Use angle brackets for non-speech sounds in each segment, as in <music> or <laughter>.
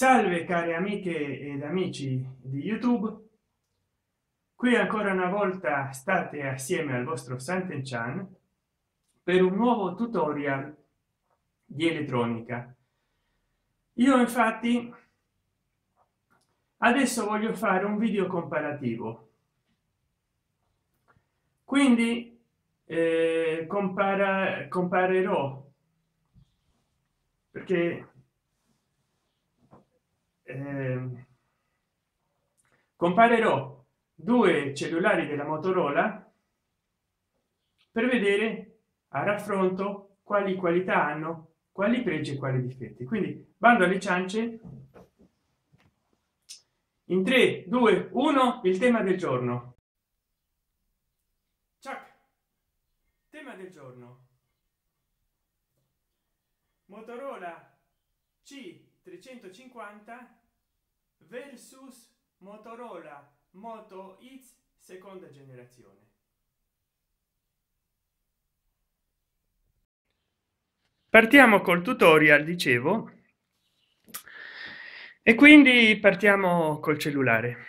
salve cari amiche ed amici di youtube qui ancora una volta state assieme al vostro sant'enchan per un nuovo tutorial di elettronica io infatti adesso voglio fare un video comparativo quindi eh, compara comparerò perché Ehm, comparerò due cellulari della motorola per vedere a raffronto quali qualità hanno quali pregi e quali difetti quindi bando alle ciance in 3 2 1 il tema del giorno Ciao. tema del giorno motorola c 350 versus motorola moto x seconda generazione partiamo col tutorial dicevo e quindi partiamo col cellulare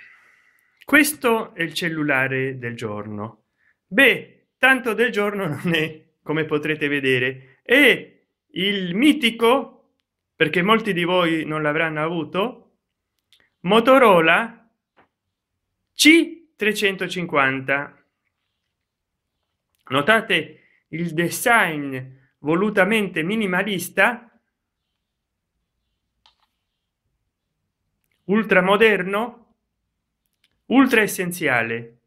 questo è il cellulare del giorno beh tanto del giorno non è come potrete vedere è il mitico perché molti di voi non l'avranno avuto motorola c 350 notate il design volutamente minimalista ultramoderno ultra essenziale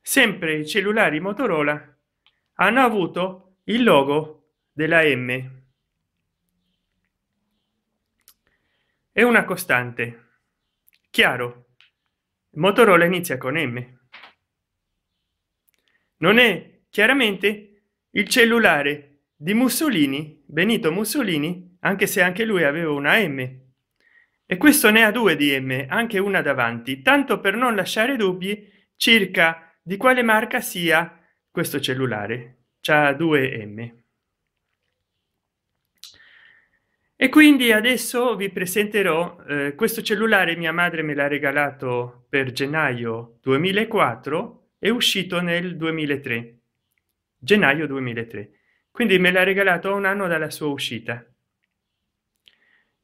sempre i cellulari motorola hanno avuto il logo della m È una costante. Chiaro, Motorola inizia con M. Non è chiaramente il cellulare di Mussolini, Benito Mussolini, anche se anche lui aveva una M. E questo ne ha due di M, anche una davanti, tanto per non lasciare dubbi circa di quale marca sia questo cellulare. C'ha due M. e quindi adesso vi presenterò eh, questo cellulare mia madre me l'ha regalato per gennaio 2004 è uscito nel 2003 gennaio 2003 quindi me l'ha regalato un anno dalla sua uscita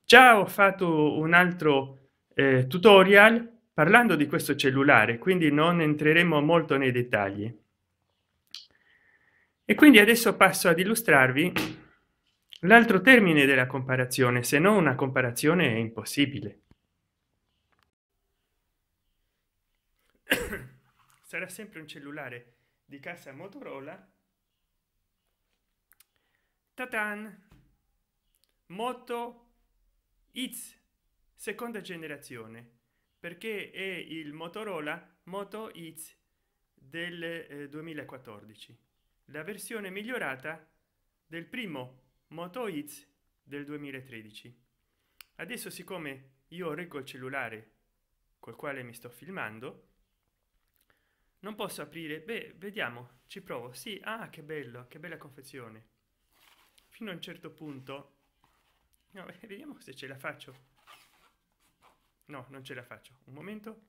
già ho fatto un altro eh, tutorial parlando di questo cellulare quindi non entreremo molto nei dettagli e quindi adesso passo ad illustrarvi l'altro termine della comparazione se no una comparazione è impossibile <coughs> sarà sempre un cellulare di casa motorola tatan moto x seconda generazione perché è il motorola moto x del 2014 eh, la versione migliorata del primo moto X del 2013 adesso siccome io reggo il cellulare col quale mi sto filmando non posso aprire beh vediamo ci provo sì ah che bello che bella confezione fino a un certo punto no, <laughs> vediamo se ce la faccio no non ce la faccio un momento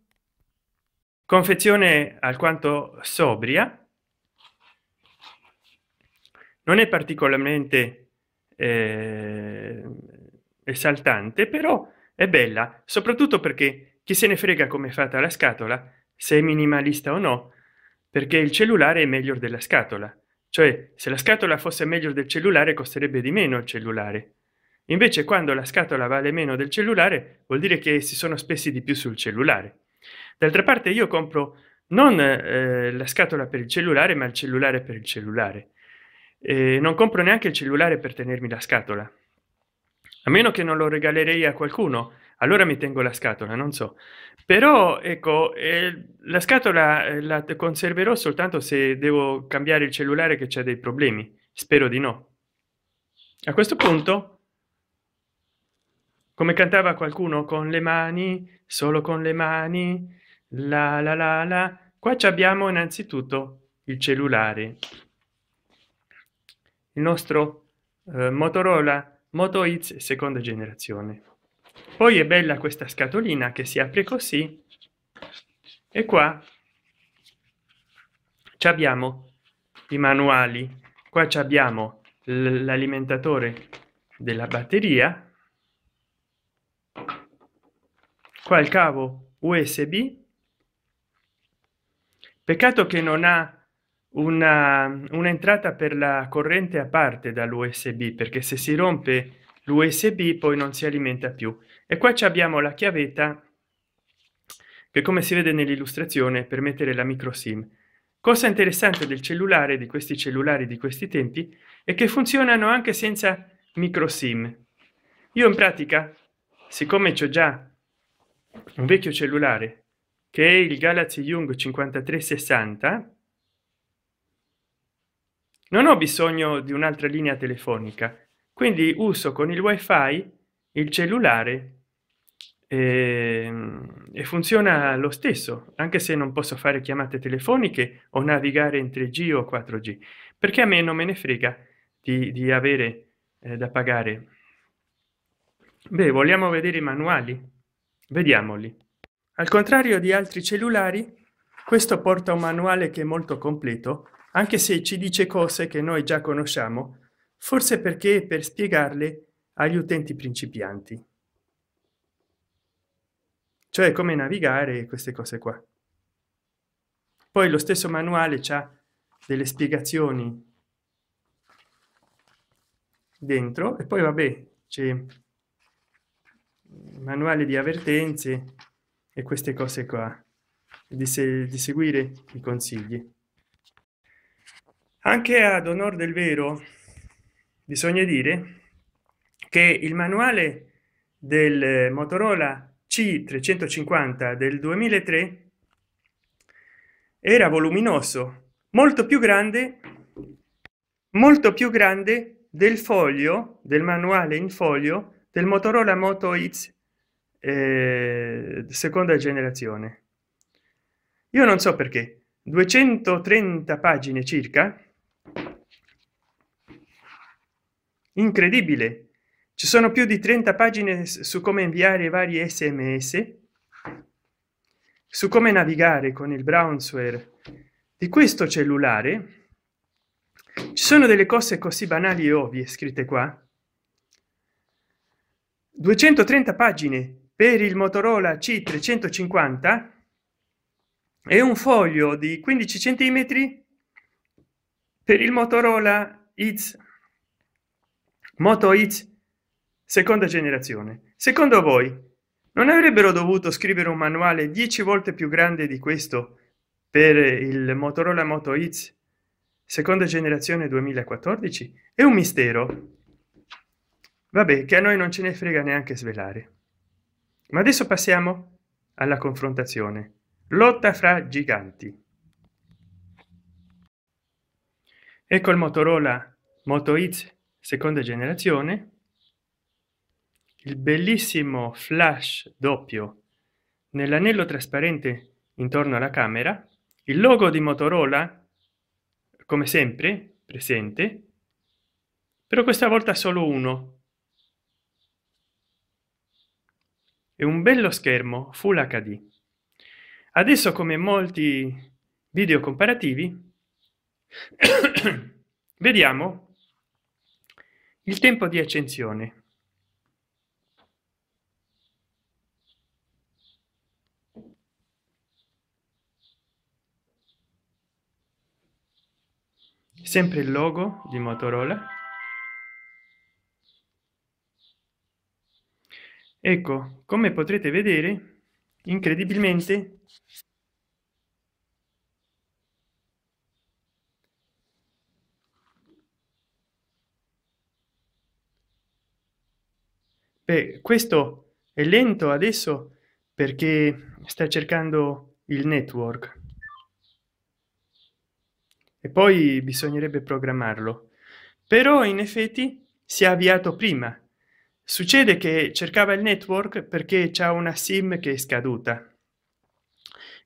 confezione alquanto sobria non è particolarmente eh, esaltante, però è bella, soprattutto perché chi se ne frega come è fatta la scatola, se è minimalista o no, perché il cellulare è meglio della scatola. Cioè, se la scatola fosse meglio del cellulare, costerebbe di meno il cellulare. Invece, quando la scatola vale meno del cellulare, vuol dire che si sono spesi di più sul cellulare. D'altra parte, io compro non eh, la scatola per il cellulare, ma il cellulare per il cellulare e non compro neanche il cellulare per tenermi la scatola. A meno che non lo regalerei a qualcuno, allora mi tengo la scatola, non so. Però ecco, eh, la scatola eh, la conserverò soltanto se devo cambiare il cellulare che c'è dei problemi. Spero di no. A questo punto, come cantava qualcuno con le mani, solo con le mani, la la la la, qua ci abbiamo innanzitutto il cellulare il nostro eh, motorola moto X seconda generazione poi è bella questa scatolina che si apre così e qua abbiamo i manuali qua abbiamo l'alimentatore della batteria qua il cavo usb peccato che non ha una, un'entrata per la corrente a parte dall'usb perché se si rompe l'usb poi non si alimenta più e qua abbiamo la chiavetta che come si vede nell'illustrazione per mettere la micro sim cosa interessante del cellulare di questi cellulari di questi tempi è che funzionano anche senza micro sim io in pratica siccome c'è già un vecchio cellulare che è il galaxy young 5360 non ho bisogno di un'altra linea telefonica quindi uso con il wifi il cellulare e, ehm, e funziona lo stesso anche se non posso fare chiamate telefoniche o navigare in 3g o 4g perché a me non me ne frega di, di avere eh, da pagare beh vogliamo vedere i manuali vediamoli al contrario di altri cellulari questo porta un manuale che è molto completo anche se ci dice cose che noi già conosciamo forse perché per spiegarle agli utenti principianti cioè come navigare queste cose qua poi lo stesso manuale c'ha delle spiegazioni dentro e poi vabbè c'è manuale di avvertenze e queste cose qua di, se, di seguire i consigli anche ad onor del vero bisogna dire che il manuale del eh, motorola c 350 del 2003 era voluminoso molto più grande molto più grande del foglio del manuale in foglio del motorola moto x eh, seconda generazione io non so perché 230 pagine circa incredibile ci sono più di 30 pagine su come inviare vari sms su come navigare con il brownsware di questo cellulare ci sono delle cose così banali e ovvie scritte qua 230 pagine per il motorola c 350 e un foglio di 15 centimetri per il motorola it's moto X seconda generazione secondo voi non avrebbero dovuto scrivere un manuale dieci volte più grande di questo per il motorola moto X seconda generazione 2014 è un mistero vabbè che a noi non ce ne frega neanche svelare ma adesso passiamo alla confrontazione lotta fra giganti ecco il motorola moto X seconda generazione il bellissimo flash doppio nell'anello trasparente intorno alla camera il logo di motorola come sempre presente però questa volta solo uno e un bello schermo full hd adesso come molti video comparativi <coughs> vediamo il tempo di accensione. Sempre il logo di Motorola. Ecco, come potrete vedere, incredibilmente Beh, questo è lento adesso perché sta cercando il network. E poi bisognerebbe programmarlo. Però in effetti si è avviato prima. Succede che cercava il network perché c'è una sim che è scaduta.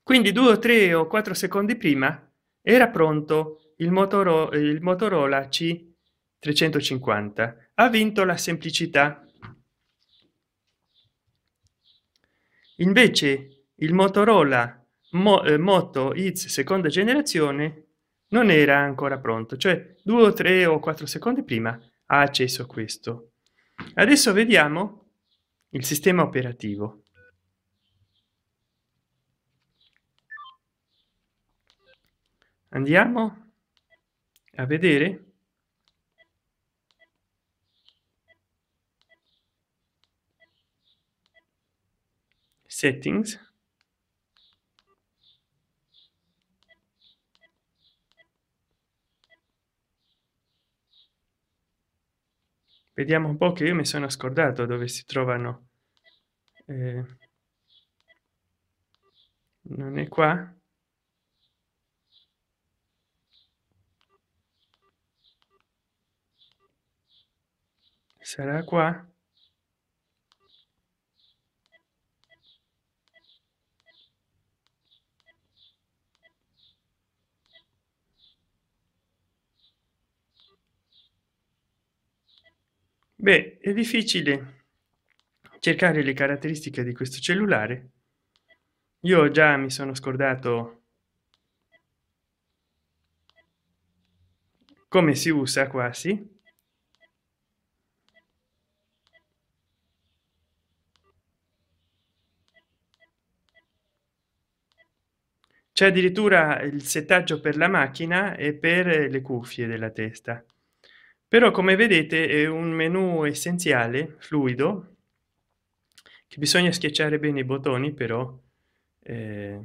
Quindi due o tre o quattro secondi prima era pronto il, Motoro il Motorola C350. Ha vinto la semplicità invece il motorola Mo, eh, moto X seconda generazione non era ancora pronto cioè due o tre o quattro secondi prima ha acceso questo adesso vediamo il sistema operativo andiamo a vedere settings vediamo un po che io mi sono scordato dove si trovano eh, non è qua sarà qua beh è difficile cercare le caratteristiche di questo cellulare io già mi sono scordato come si usa quasi c'è addirittura il settaggio per la macchina e per le cuffie della testa però come vedete è un menu essenziale fluido che bisogna schiacciare bene i bottoni però eh,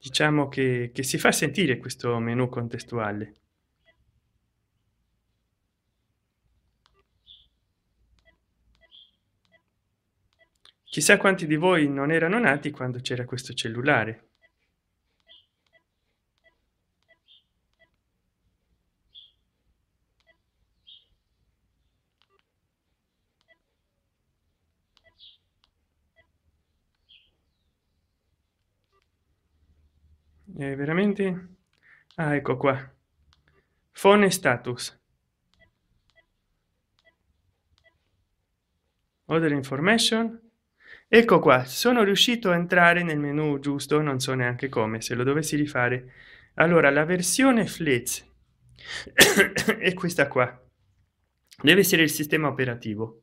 diciamo che, che si fa sentire questo menu contestuale chissà quanti di voi non erano nati quando c'era questo cellulare eh, veramente ah, ecco qua fone status other information ecco qua sono riuscito a entrare nel menu giusto non so neanche come se lo dovessi rifare allora la versione flex è <coughs> questa qua deve essere il sistema operativo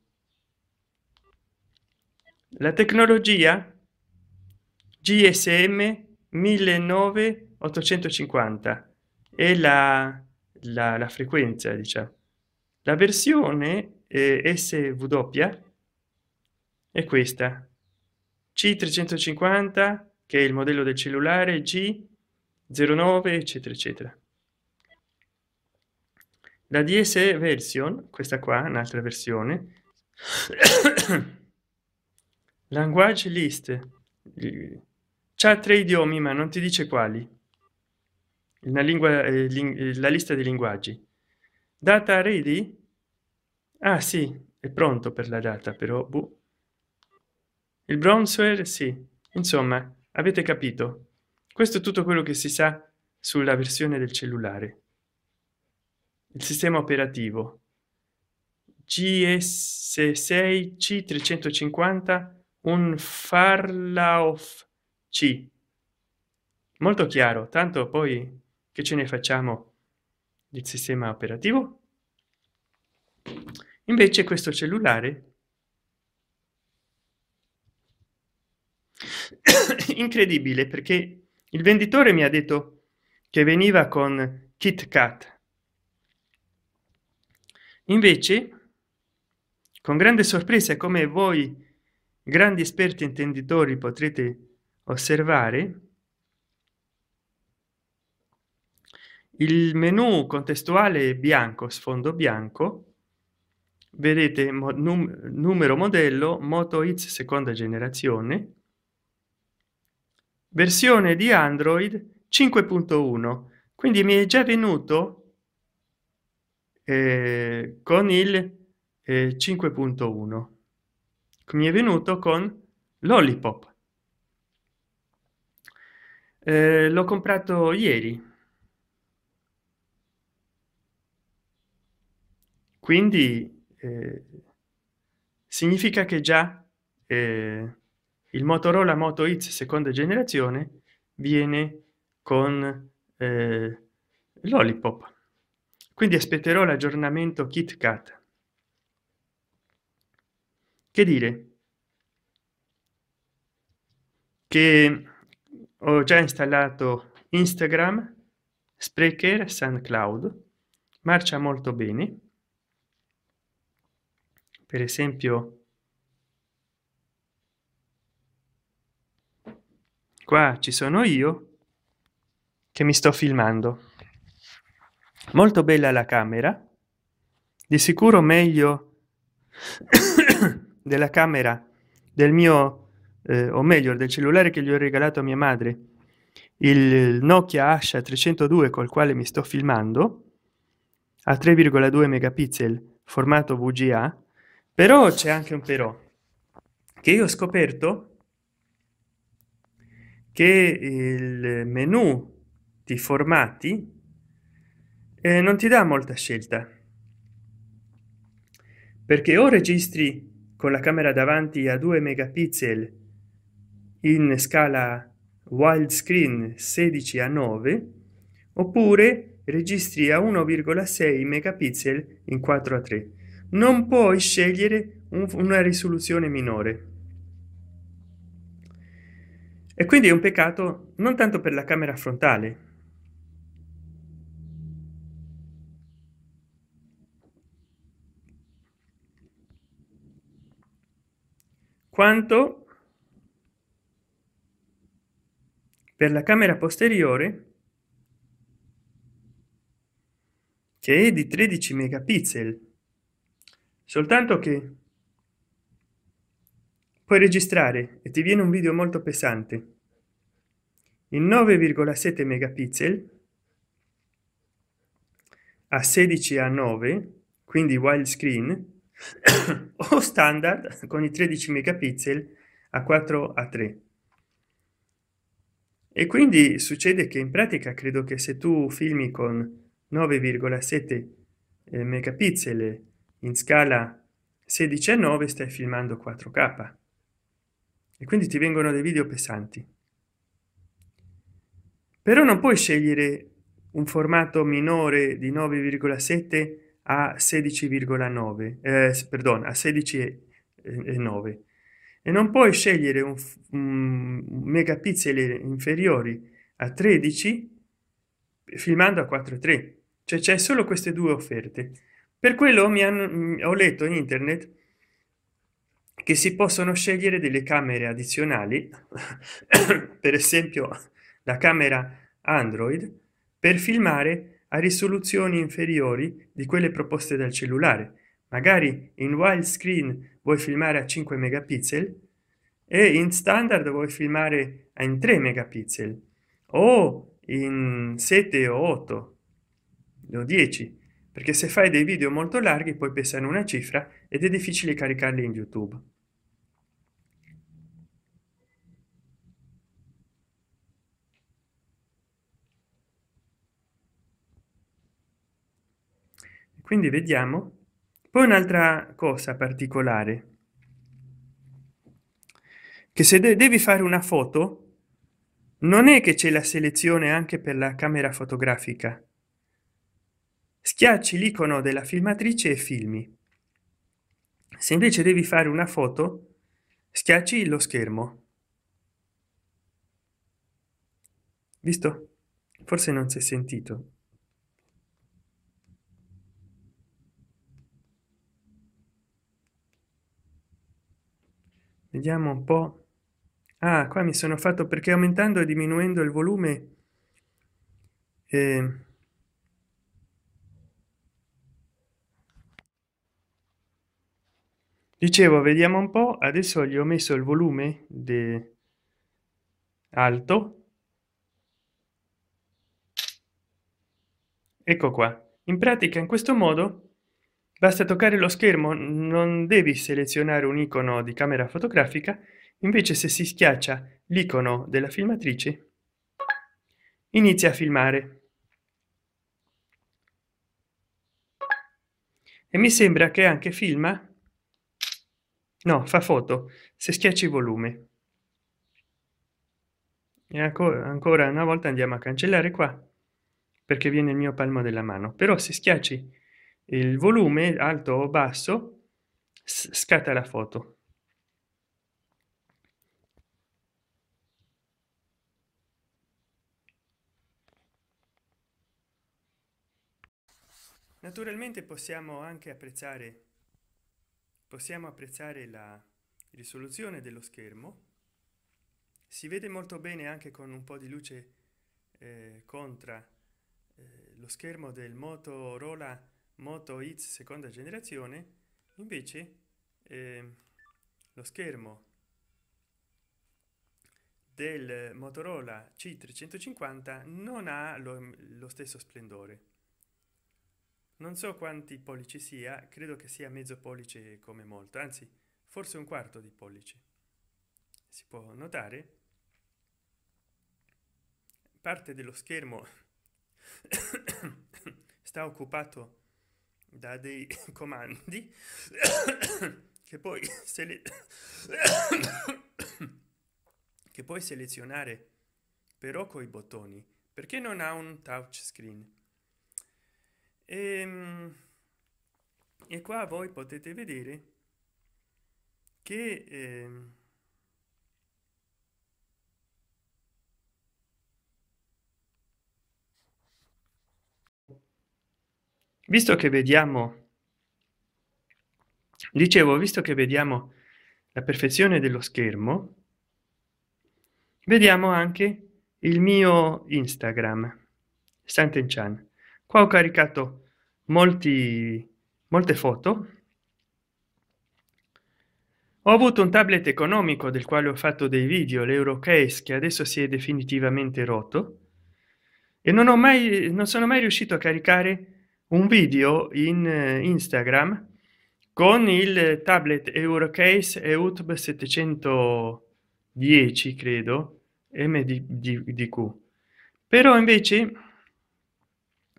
la tecnologia gsm 1950 è la, la, la frequenza diciamo la versione eh, sw è questa c350 che è il modello del cellulare g09 eccetera eccetera la ds version questa qua un'altra versione <coughs> language list c'è tre idiomi ma non ti dice quali la lingua eh, ling eh, la lista dei linguaggi data ready ah sì è pronto per la data però buh. il browser sì insomma avete capito questo è tutto quello che si sa sulla versione del cellulare il sistema operativo gs 6 c 350 un farlaoff c molto chiaro tanto poi che ce ne facciamo del sistema operativo invece questo cellulare <coughs> incredibile perché il venditore mi ha detto che veniva con kit kat invece con grande sorpresa come voi grandi esperti intenditori potrete osservare il menu contestuale bianco sfondo bianco vedete num, numero modello moto x seconda generazione versione di android 5.1 quindi mi è già venuto eh, con il eh, 5.1 mi è venuto con lollipop eh, l'ho comprato ieri. Quindi eh, significa che già eh, il Motorola Moto X seconda generazione viene con eh, l'Olipop. Quindi aspetterò l'aggiornamento KitKat. Che dire? Che ho già installato Instagram, sprecher SoundCloud, marcia molto bene. Per esempio, qua ci sono io che mi sto filmando. Molto bella la camera, di sicuro meglio <coughs> della camera del mio eh, o meglio del cellulare che gli ho regalato a mia madre il Nokia Asha 302 col quale mi sto filmando a 3,2 megapixel formato VGA però c'è anche un però che io ho scoperto che il menu di formati eh, non ti dà molta scelta perché o registri con la camera davanti a 2 megapixel in scala widescreen 16 a 9 oppure registri a 1,6 megapixel in 4 a 3 non puoi scegliere un, una risoluzione minore e quindi è un peccato non tanto per la camera frontale quanto per la camera posteriore che è di 13 megapixel soltanto che puoi registrare e ti viene un video molto pesante in 9,7 megapixel a 16 a 9 quindi screen <coughs> o standard con i 13 megapixel a 4 a 3 e quindi succede che in pratica credo che se tu filmi con 9,7 eh, megapixel in scala 16 a 9 stai filmando 4k e quindi ti vengono dei video pesanti però non puoi scegliere un formato minore di 9,7 a 16,9 eh, perdono a 9 e non puoi scegliere un, un megapixel inferiori a 13 filmando a 4.3 cioè c'è solo queste due offerte per quello mi hanno mm, ho letto in internet che si possono scegliere delle camere addizionali <coughs> per esempio la camera android per filmare a risoluzioni inferiori di quelle proposte dal cellulare magari in widescreen vuoi filmare a 5 megapixel e in standard vuoi filmare in 3 megapixel o in 7 o 8 o 10 perché se fai dei video molto larghi poi pesano una cifra ed è difficile caricarli in youtube quindi vediamo poi un'altra cosa particolare che se de devi fare una foto non è che c'è la selezione anche per la camera fotografica schiacci l'icono della filmatrice e filmi se invece devi fare una foto schiacci lo schermo visto forse non si è sentito vediamo un po ah, qua mi sono fatto perché aumentando e diminuendo il volume eh, dicevo vediamo un po adesso gli ho messo il volume de alto ecco qua in pratica in questo modo Basta toccare lo schermo, non devi selezionare un icono di camera fotografica, invece se si schiaccia l'icono della filmatrice inizia a filmare. E mi sembra che anche filma no fa foto se schiacci volume e ancora, ancora una volta andiamo a cancellare qua perché viene il mio palmo della mano però se schiacci il volume alto o basso scatta la foto naturalmente possiamo anche apprezzare possiamo apprezzare la risoluzione dello schermo si vede molto bene anche con un po di luce eh, contra eh, lo schermo del motorola Moto X seconda generazione invece eh, lo schermo del Motorola C350 non ha lo, lo stesso splendore non so quanti pollici sia credo che sia mezzo pollice come molto anzi forse un quarto di pollice si può notare parte dello schermo <coughs> sta occupato da dei <coughs> comandi <coughs> che puoi, sele- <coughs> che puoi selezionare però i bottoni perché non ha un touchscreen e, ehm, e qua voi potete vedere che eh, visto che vediamo dicevo visto che vediamo la perfezione dello schermo vediamo anche il mio instagram Sant'Enchan. qua ho caricato molti molte foto ho avuto un tablet economico del quale ho fatto dei video l'eurocase che adesso si è definitivamente rotto e non ho mai non sono mai riuscito a caricare un video in eh, Instagram con il tablet Eurocase EUTB 710, credo, mddq Però invece,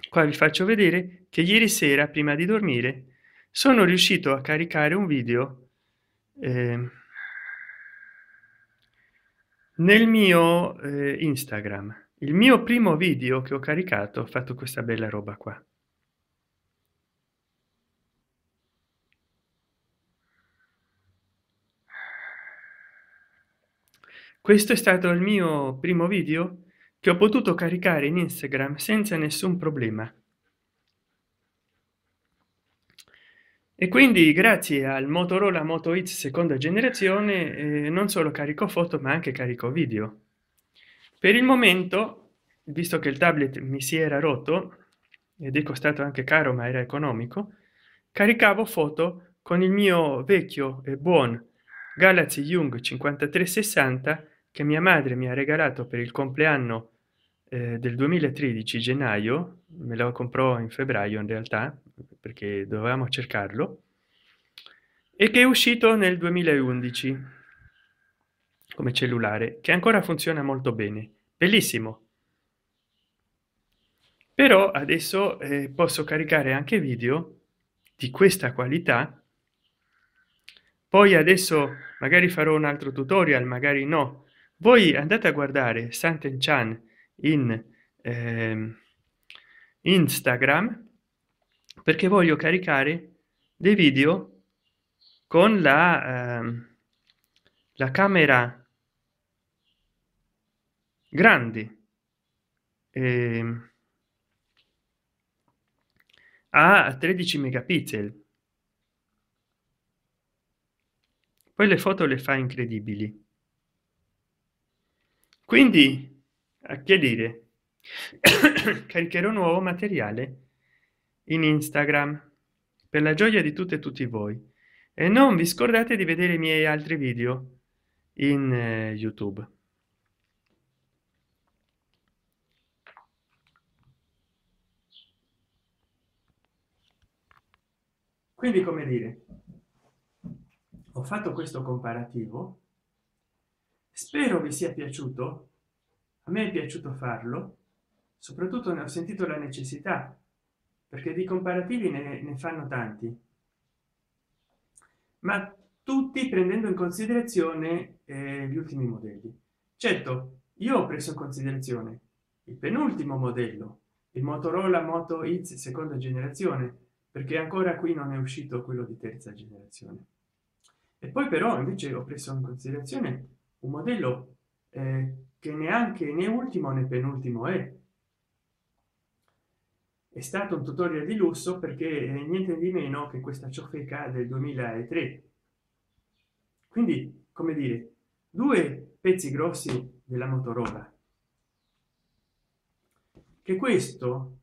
qua vi faccio vedere che ieri sera, prima di dormire, sono riuscito a caricare un video eh, nel mio eh, Instagram. Il mio primo video che ho caricato ho fatto questa bella roba qua. Questo è stato il mio primo video che ho potuto caricare in Instagram senza nessun problema. E quindi grazie al Motorola Moto X seconda generazione eh, non solo carico foto ma anche carico video. Per il momento, visto che il tablet mi si era rotto ed è costato anche caro ma era economico, caricavo foto con il mio vecchio e buon Galaxy Young 5360 che mia madre mi ha regalato per il compleanno eh, del 2013 gennaio me lo comprò in febbraio in realtà perché dovevamo cercarlo e che è uscito nel 2011 come cellulare che ancora funziona molto bene bellissimo però adesso eh, posso caricare anche video di questa qualità poi adesso magari farò un altro tutorial magari no voi andate a guardare Santen Chan in eh, Instagram perché voglio caricare dei video con la, eh, la camera grande eh, a 13 megapixel poi le foto le fa incredibili quindi che dire <coughs> caricherò nuovo materiale in instagram per la gioia di tutte e tutti voi e non vi scordate di vedere i miei altri video in eh, youtube quindi come dire ho fatto questo comparativo spero vi sia piaciuto a me è piaciuto farlo soprattutto ne ho sentito la necessità perché di comparativi ne, ne fanno tanti ma tutti prendendo in considerazione eh, gli ultimi modelli certo io ho preso in considerazione il penultimo modello il motorola moto x seconda generazione perché ancora qui non è uscito quello di terza generazione e poi però invece ho preso in considerazione un modello eh, che neanche né ultimo né penultimo è è stato un tutorial di lusso perché eh, niente di meno che questa ciofeca del 2003 quindi come dire due pezzi grossi della motorola che questo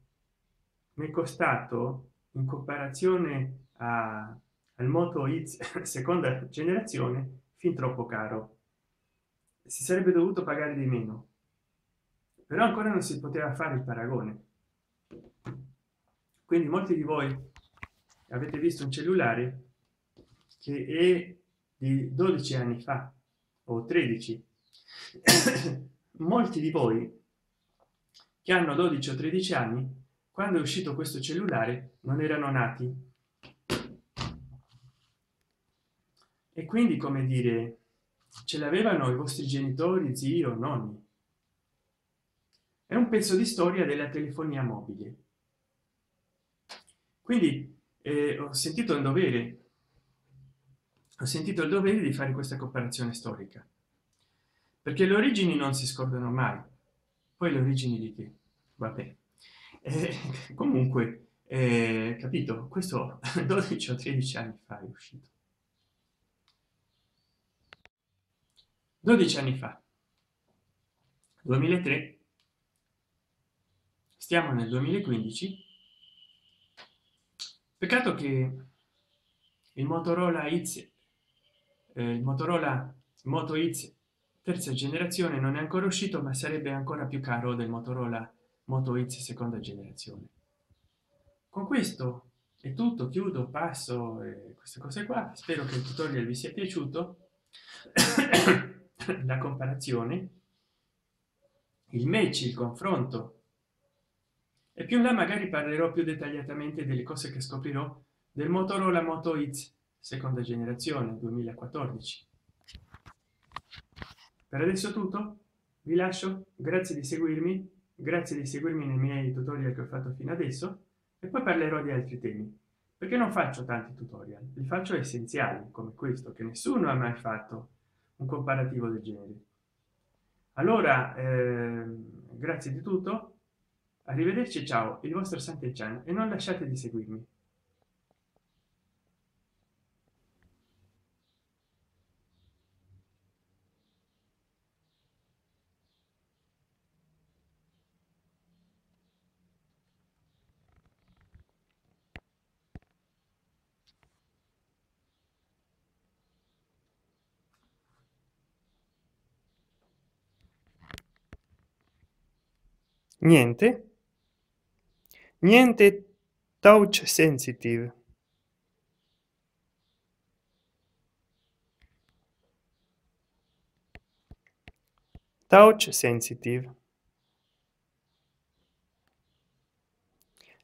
mi è costato in comparazione a, al moto X <laughs> seconda generazione fin troppo caro si sarebbe dovuto pagare di meno però ancora non si poteva fare il paragone quindi molti di voi avete visto un cellulare che è di 12 anni fa o 13 <coughs> molti di voi che hanno 12 o 13 anni quando è uscito questo cellulare non erano nati e quindi come dire ce l'avevano i vostri genitori zio o nonni è un pezzo di storia della telefonia mobile quindi eh, ho sentito il dovere ho sentito il dovere di fare questa comparazione storica perché le origini non si scordano mai poi le origini di che vabbè eh, comunque eh, capito questo 12 <laughs> o 13 anni fa è uscito 12 anni fa 2003 stiamo nel 2015 peccato che il motorola Izzy, eh, il motorola moto Izzy terza generazione non è ancora uscito ma sarebbe ancora più caro del motorola moto Izzy seconda generazione con questo è tutto chiudo passo eh, queste cose qua spero che il tutorial vi sia piaciuto <coughs> <laughs> la comparazione il match il confronto e più in là magari parlerò più dettagliatamente delle cose che scoprirò del motorola moto X seconda generazione 2014 per adesso tutto vi lascio grazie di seguirmi grazie di seguirmi nei miei tutorial che ho fatto fino adesso e poi parlerò di altri temi perché non faccio tanti tutorial li faccio essenziali come questo che nessuno ha mai fatto un comparativo del genere allora eh, grazie di tutto arrivederci ciao il vostro santi chan e non lasciate di seguirmi Niente. Niente touch sensitive. Touch sensitive.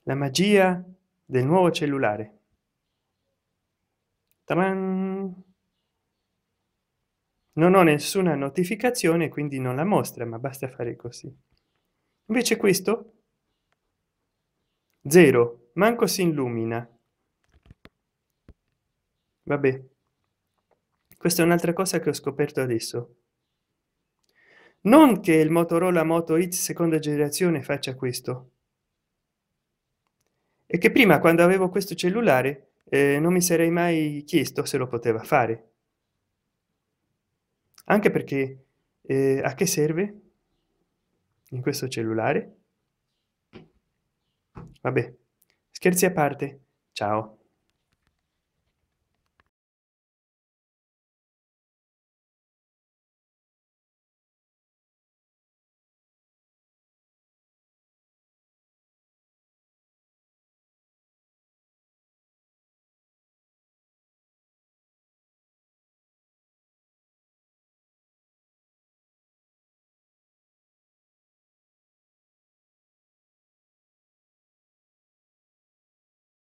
La magia del nuovo cellulare. Taman. Non ho nessuna notificazione, quindi non la mostra, ma basta fare così. Invece questo? Zero, manco si illumina. Vabbè, questa è un'altra cosa che ho scoperto adesso. Non che il Motorola Moto X seconda generazione faccia questo. E che prima, quando avevo questo cellulare, eh, non mi sarei mai chiesto se lo poteva fare. Anche perché eh, a che serve? in questo cellulare? Vabbè, scherzi a parte, ciao.